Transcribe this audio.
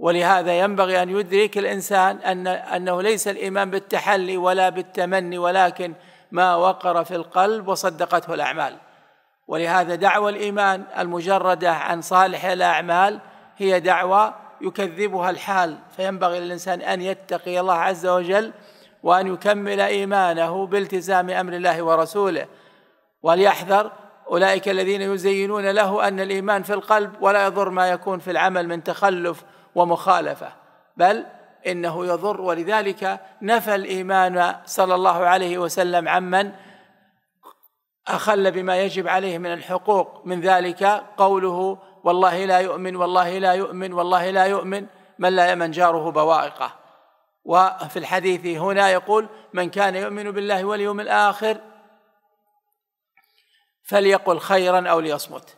ولهذا ينبغي ان يدرك الانسان ان انه ليس الايمان بالتحلي ولا بالتمني ولكن ما وقر في القلب وصدقته الاعمال ولهذا دعوى الايمان المجرده عن صالح الاعمال هي دعوى يكذبها الحال فينبغي للانسان ان يتقي الله عز وجل وان يكمل ايمانه بالتزام امر الله ورسوله وليحذر أولئك الذين يزينون له أن الإيمان في القلب ولا يضر ما يكون في العمل من تخلف ومخالفة بل إنه يضر ولذلك نفى الإيمان صلى الله عليه وسلم عمن أخل بما يجب عليه من الحقوق من ذلك قوله والله لا يؤمن والله لا يؤمن والله لا يؤمن من لا يمن جاره بوائقه وفي الحديث هنا يقول من كان يؤمن بالله واليوم الآخر فليقل خيرا او ليصمت